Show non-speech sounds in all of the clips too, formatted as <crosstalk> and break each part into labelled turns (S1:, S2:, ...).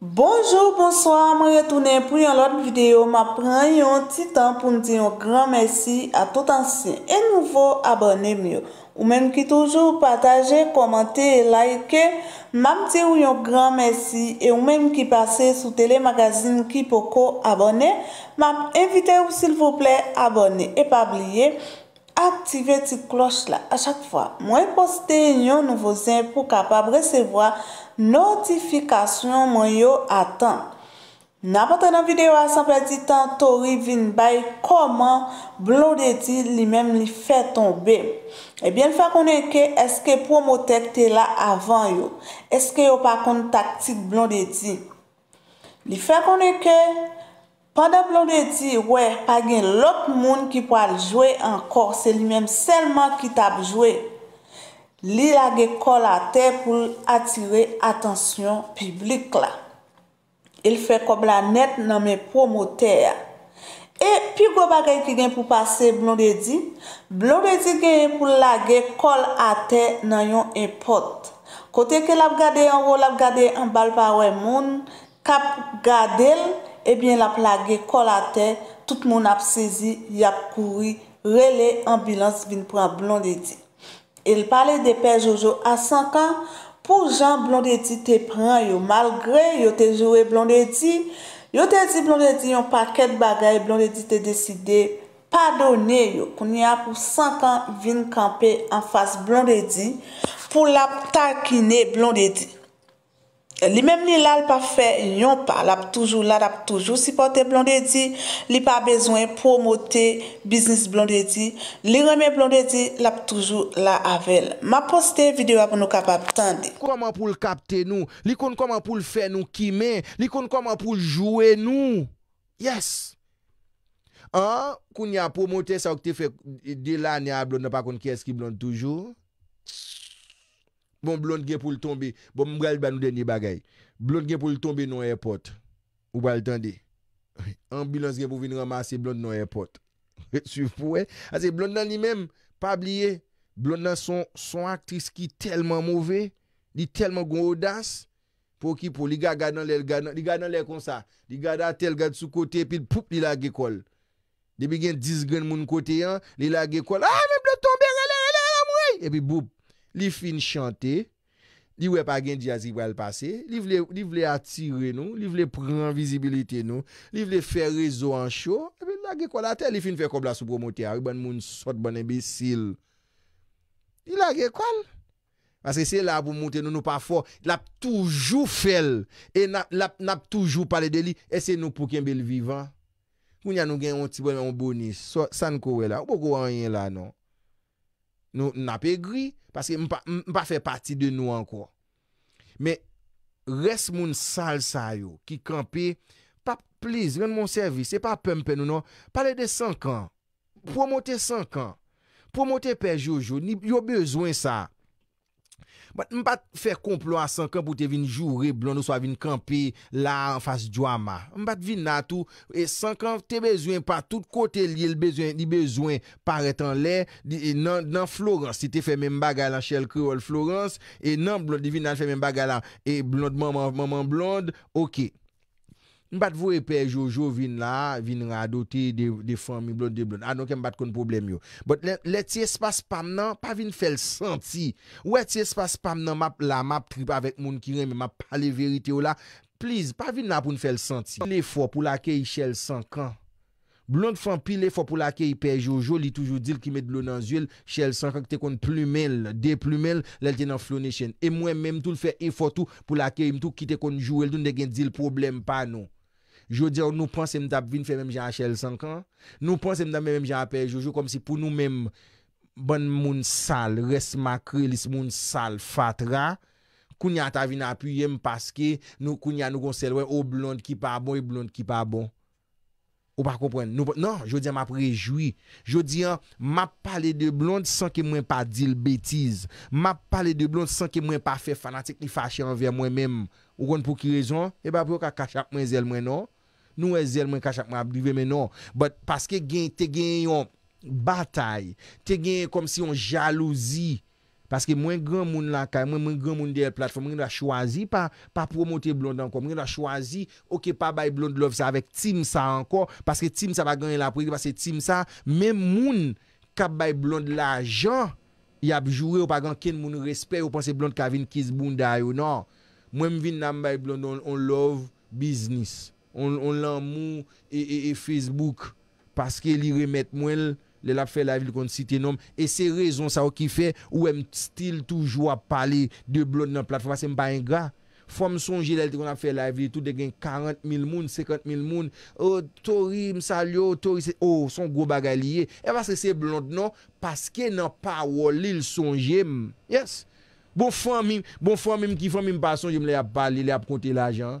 S1: Bonjour, bonsoir, mwen retounen pou yon lot videyo, mwen pren yon titan pou mwen diyon gran mersi a tout ansin e nouvo abonem yo. Ou menm ki toujou pataje, komante, like, mwenm diyon yon gran mersi e ou menm ki pase sou telemagazin ki poko abonem, mwenm evite ou sil vople abonem e pa bliye. aktive ti kloch la. A chak fwa, mwen poste yon nouvo zin pou kapab resevoa notifikasyon mwen yo atan. Na patan an videyo asan pe di tan tori vin bayi koman blon de di li menm li fe tombe. Ebyen eh fe konen ke, eske pou mou tek te la avan yo? Eske yo pa kon taktik blon de di? Li fe konen ke... Kanda blon redi, wè, pa gen lop moun ki po al jwe an kor, se li menm selman ki tab jwe. Li lage kol a te pou atire atensyon piblik la. Il fe kob la net nan me pwomote ya. E pi go bagay ki gen pou pase blon redi, blon redi gen pou lage kol a te nan yon epot. Kote ke lab gade an wou, lab gade an bal pa wè moun, kap gadel. Ebyen eh la plage kol a te, tout moun ap sezi, yap kouri, rele ambilans vin pran blondedi. El pale de pe Jojo a 5 an, pou jan blondedi te pran yo, malgre yo te zowe blondedi. Yo te zi blondedi yon paket bagay, blondedi te deside padone yo, koni ap pou 5 an vin kampe an fase blondedi pou lap takine blondedi. Li menm li lal pa fe yon pa, la ap toujou, la ap toujou. Si pote blonde di, li pa bezwen pwomote biznis blonde di, li reme blonde di, la ap toujou la avel. Ma poste videwa pou nou kapap tande. Kouman pou l kapte
S2: nou, li koun kouman pou l fe nou kime, li koun kouman pou l jowe nou. Yes! An, kounya pwomote sa wak te fe, di la ni a blonde, na pa koun ki eski blonde toujou. Bon blonde gen pou l'tombe, bon mga l banou denye bagay. Blonde gen pou l'tombe nou e pot. Ou bal tende. <laughs> Ambulans gen pou vin ramase blonde nou e pot. Suf pou e. Ase blonde nan li men, pa blie, blonde nan son aktris ki telman mouve, di telman goun odas, pou ki pou. Li ga gadan lè, li gadan lè kon sa. Li gadan tel gadan sou kote, pi l pou, li la ge kol. Li bi gen 10 gen moun kote yan, li la ge kol. Ase ah, blonde gen pou l'tombe, bon mga l banou denye bagay. E bi boub. Li fin chante, li we pa gen jazi wèl pase, li vle atire nou, li vle pran vizibilite nou, li vle fè rezo an chou, ebe lage kol atè. Li fin fè kobla sou pou mwote a, wè wi ban moun sot ban embesil. Di lage kol. Mas se se la pou mwote nou nou pa fò, l ap toujou fèl, e l ap toujou pale de li, e se nou pou ken bel vivan. Mwen ya nou gen yon ti bwen yon bonis, san kowe la, wè pou kwen yon yon la nou. Nou na pe gri, paske m pa fe pati de nou anko. Me res moun sal sayo, ki kanpe, pa pliz, ren moun servis, se pa pempe nou nan, pale de sankan, pwomote sankan, pwomote pe jojo, ni yo bezwen sa. Mbat fè komplo a sankan pou te vin jouvre blon ou sa vin kampe la an fas djouama. Mbat vin natou e sankan te bezwen pa tout kote li el bezwen par etan lè. E nan Florence, ti te fè men bagala chèl kreol Florence. E nan blon di vin nan fè men bagala e blon maman blon, ok. Nbat vou e pe Jojo vin la, vin radote de fami blon de blon. Anon ah, ke mbat kon problem yo. But le ti espas pa mnan, pa vin fel santi. Ou e ti espas pa mnan, la ma prip avèk moun ki reme, ma pale verite yo la. Please, pa vin la pou nfel santi. L'effort pou l'akey chèl sankan. Blon fan pi l'effort pou l'akey pe Jojo, li toujou dil ki met blon nan zuel chèl sankan ki te kon plumel. De plumel, lèl ten an flonè chèn. E mwen mèm tout l'fè effort tout pou l'akey mtou ki te kon jowel, doun de gen dil problem pa nou. Jou diyo nou panse mta vin fè mèm jan chèl 5 an. Nou panse mta mèm jan apè joujou kom si pou nou mèm ban moun sal, res makre lis moun sal fatra kounya ta vin apuyem paske nou kounya nou konsèl wè ou blonde ki pa bon, ou blonde ki pa bon. Ou pa kompwen. Non, jou diyo m ap rejoui. Jou diyo m ap pale de blonde san ke mwen pa dil betiz. M ap pale de blonde san ke mwen pa fè fanatik ni fache anvè mwen mèm. Ou kon pou ki rezon, e ba pou yo ka kachak mwen zèl mwen nou. Nou e zel mwen kachak mwen abdive menon. But paske gen, te gen yon batay. Te gen yon kom si yon jalouzi. Paske mwen gen moun lanka, mwen gen moun del platform. Mwen gen la chwazi pa promote blonde anko. Mwen gen la chwazi oke pa bay blonde love sa avek tim sa anko. Paske tim sa pa gen yon la prik, paske tim sa. Men moun ka bay blonde la jan, yab jure ou pa gen ken moun respect ou panse blonde ka vin kiz bunday ou nan. Mwen vin nan bay blonde on love business. On lan mou e Facebook Paske li remet mwen Le la fe la vil kon sitenom E se rezon sa wakife Ou em stil toujwa pale De blon nan platfoma se mpa en gra Fwa m sonje le li te kon la fe la vil Tout de gen 40 mil moun, 50 mil moun Oh, Tori m salyo Oh, son go baga li ye E vaske se blon nan Paske nan pa wali l sonje m Yes Bon fwa bon m m ki fwa m m pa sonje m le ap pale Le ap konti la jan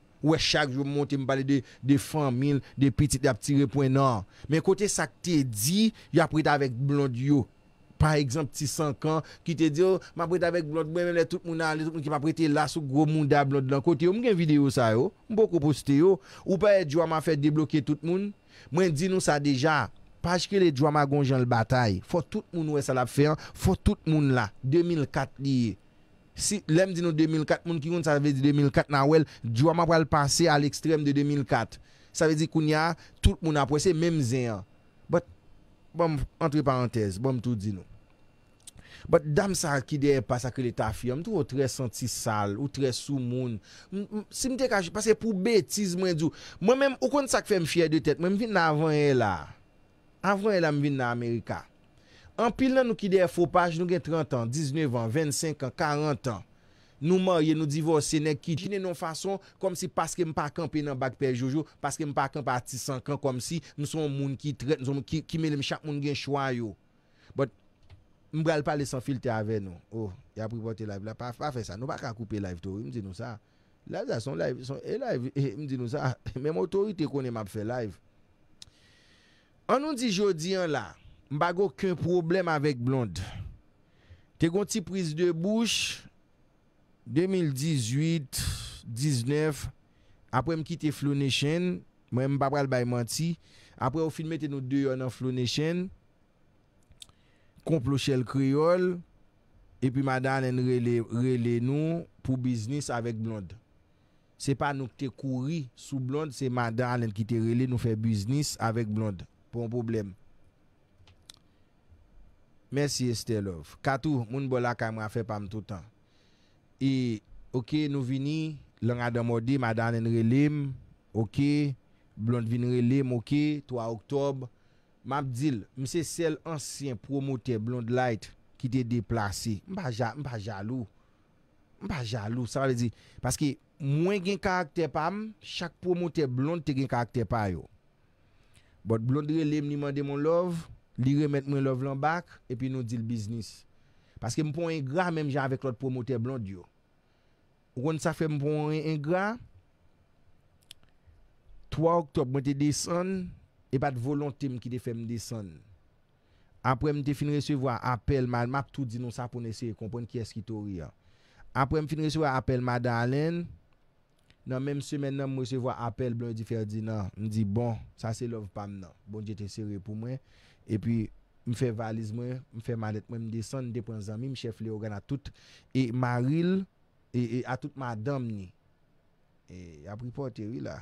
S2: Ou e chak jw mwonte mw pale de famil, de pitit ap tire pwen nan. Men kote sak te di, y apreta avek blond yo. Par exemple, ti sankan ki te di yo, oh, ma apreta avek blond, mwen mwen le tout moun an, le tout moun ki pa aprete la sou gro moun da blond lan. Kote yo, mwen gen video sa yo, mwen poko poste yo. Ou pa e djwa ma fe deblokye tout moun, mwen di nou sa deja. Pajke le djwa ma gonjan l batay, fo tout moun wè sa la fe, fo tout moun la. 2004 diye. Si lem di nou 2004, moun ki yon sa ve di 2004, nan wel, jwa ma wale pase al ekstrem de 2004. Sa ve di kounya, tout moun apwese mem zeyan. Bot, bom, entre parenthese, bom tout di nou. Bot dam sa ki dey pas akre de ta fiyan, moutou wotre senti sal, wotre sou moun. Si mte ka jy pase pou betiz mwen di ou, mwen menm, wakon sa ki fè m fye de tèt, mwen vin nan avant yela. Avant yela m vin nan Amerika. An pil nan nou ki de fopaj, nou gen 30 an, 19 an, 25 an, 40 an. Nou marye, nou divorse, nen ki jine nou fason kom si paske m pa kampen nan bak pe Jojo, paske m pa kampati san kan kom si, nou son moun ki trete, nou son moun ki mele, m chak moun gen chwayo. But, m bral pale san filte ave nou. Oh, ya pripote live la, pa fe sa, nou baka koupe live to, m di nou sa. La, la, son live, son, e live, e, m di nou sa. <laughs> Memo to, ite konen map fe live. An nou di jodi an la, M bago kwen problem avèk blonde. Te kon ti pris de bouch, 2018, 19, apre m ki te flou ne chen, m wè m babral bay manti, apre ou filmete nou de yon an flou ne chen, kon plo chè l kriol, epi mada anen rele nou pou biznis avèk blonde. Se pa nou te kouri sou blonde, se mada anen ki te rele nou fè biznis avèk blonde. Pon probleme. Mersi Estelle Love. Katou, moun bol akay mwa fe pam toutan. E, okey nou vini, lan adan modi, madan enre lem, okey, blonde vinre lem, okey, 3 oktob, mabdil, mse sel ansyen promoter blonde light ki te deplase. Mpa jalou. Mpa jalou, sa wale zi. Paske mwen gen karakter pam, chak promoter blonde te gen karakter payo. Bot blonde relem ni mande mon love, mwen gen karakter pam, li remet mwen lov lan bak, epi nou di l biznis. Paske mpon en gra, menm jan avek lot promoter blan di yo. O kon sa fe mpon en gra, 3 oktob mwen te desen, epa t volantim ki te fem desen. Apre mte fin resuwa apel, ma ap tout di nou sa pon ese, kompon ki eski to ria. Apre m fin resuwa apel madalen, nan menm semen nan mwen resuwa apel, blan di ferdi nan, mdi bon, sa se lov pan nan, bon di te seri pou mwen, E pi mfe valiz mwen, mfe malet mwen, mde son depon zami, mchef li ogan a tout. E ma ril, e a tout ma dam ni. E apri porti wila.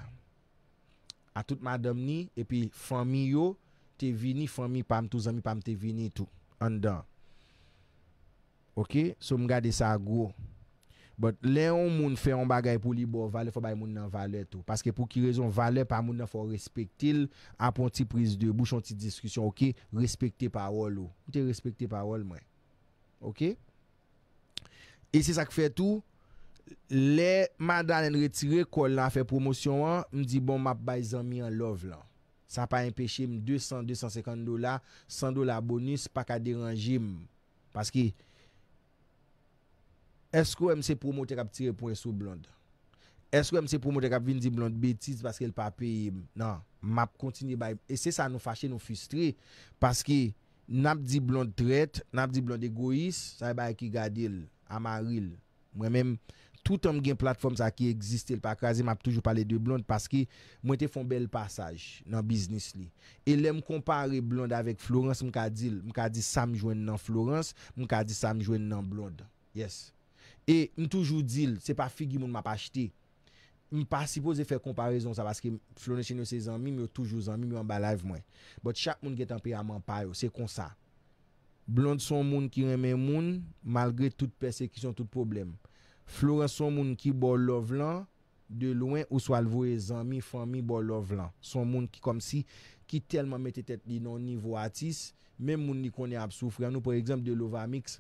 S2: A tout ma dam ni, e pi fami yo, te vini fami pam tou, zami pam te vini tou, an dan. Ok, sou m gade sa a gwo. But le yon moun fè yon bagay pou li bo valè fò bay moun nan valè tou. Paske pou ki rezon valè pa moun nan fò respektil apon ti priz de bouchon ti diskusyon. Ok, respekti parol ou. Mouti respekti parol mwen. Ok? E se sa k fè tou, le madal en retire kol nan fè promosyon an, mdi bon map bay zan mi an lov lan. Sa pa empèche m 200-250 dola, 100 dola bonus pa ka deranji m. Paske... Esko em se promote kap tirepon e sou blonde? Esko em se promote kap vin di blonde betis paske el pa peye? Nan, map kontini baye. E se sa nou fache, nou fustre paske nap di blonde tret, nap di blonde egois, sa e baye ki gade el, ama ril. Mwen menm, tout an gen platform sa ki existe, el pa kaze map toujou pale de blonde paske mwen te fon bel pasaj nan biznis li. E lem kompare blonde avek Florence, mwen ka di, mwen ka di sa mjwen nan Florence, mwen ka di sa mjwen nan blonde. Yes. E mi toujou dil, se pa figi moun ma pa chite. Mi pa sipoze fe komparison sa, paske floune chen yo se zanmi, mi yo toujou zanmi, mi yo mba lajv mwen. Bot chak moun gen tempe ya mampay yo, se kon sa. Blonde son moun ki reme moun, malgre tout persekisyon, tout problem. Floune son moun ki bo lov lan, de louen ou swal vwe zanmi, fami bo lov lan. Son moun ki kom si, ki telman mette tet di nou nivou atis, men moun ni konye ap soufri. Anou, por ekzamp, de Lovamix,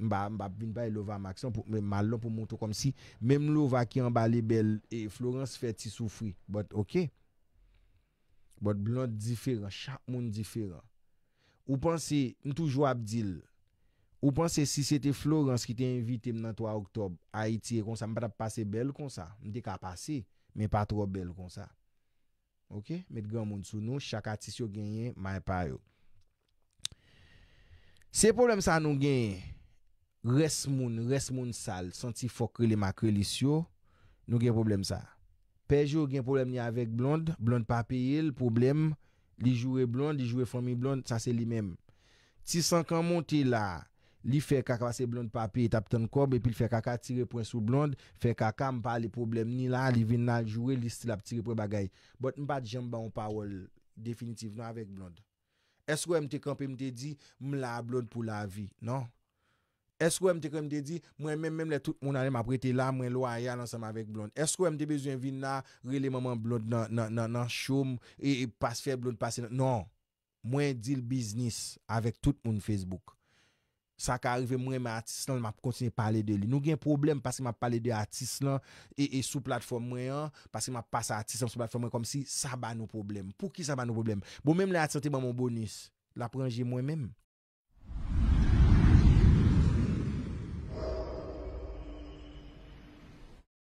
S2: Mba bin baye lova maksyon pou mwen malon pou mwonto kom si. Mem lova ki yon bale bel e Florence fè ti soufri. Bote ok. Bote blon diferan. Chak moun diferan. Ou panse, mwen toujou Abdil. Ou panse si se te Florence ki te invite mnen 3 Oktob. A iti e konsa. Mwen bada pase bel konsa. Mwen de ka pase. Mwen pa tro bel konsa. Ok. Met gen moun sou nou. Chak atis yo genyen. May e pa yo. Se problem sa nou genyen. res moun, res moun sal, san ti fokre le makre li syo, nou gen problem sa. Pej yo gen problem ni avek blonde, blonde papeye, l problem, li jure blonde, li jure fomi blonde, sa se li menm. Ti san kan monte la, li fe kaka va se blonde papeye, tap ten kob, epi li fe kaka tire pwen sou blonde, fe kaka mpa le problem ni la, li vin nan jure, li sila ptire pwen bagay. Bot mpa di jemba mpa wol, definitiv nou avek blonde. Esko mte kampi mte di, mla blonde pou la vi, non? Esko wèm te kèm te di, mwen mèm mèm le tout moun ale m aprete la, mwen lou aya nan seman avèk blonde. Esko wèm te bezwen vi nan releman moun blonde nan choum, e pas fè blonde pas seman. Non, mwen dil biznis avèk tout moun Facebook. Sa ka arive mwen mèm atis lan, mwen kontine pale de li. Nou gen problem paske mwen pale de atis lan, e sou platform mwen an, paske mwen pase atis lan sou platform mwen kom si, sa ba nou problem. Pou ki sa ba nou problem? Mwen mèm le atis lan te mwen moun bonus, la pranje mwen mèm.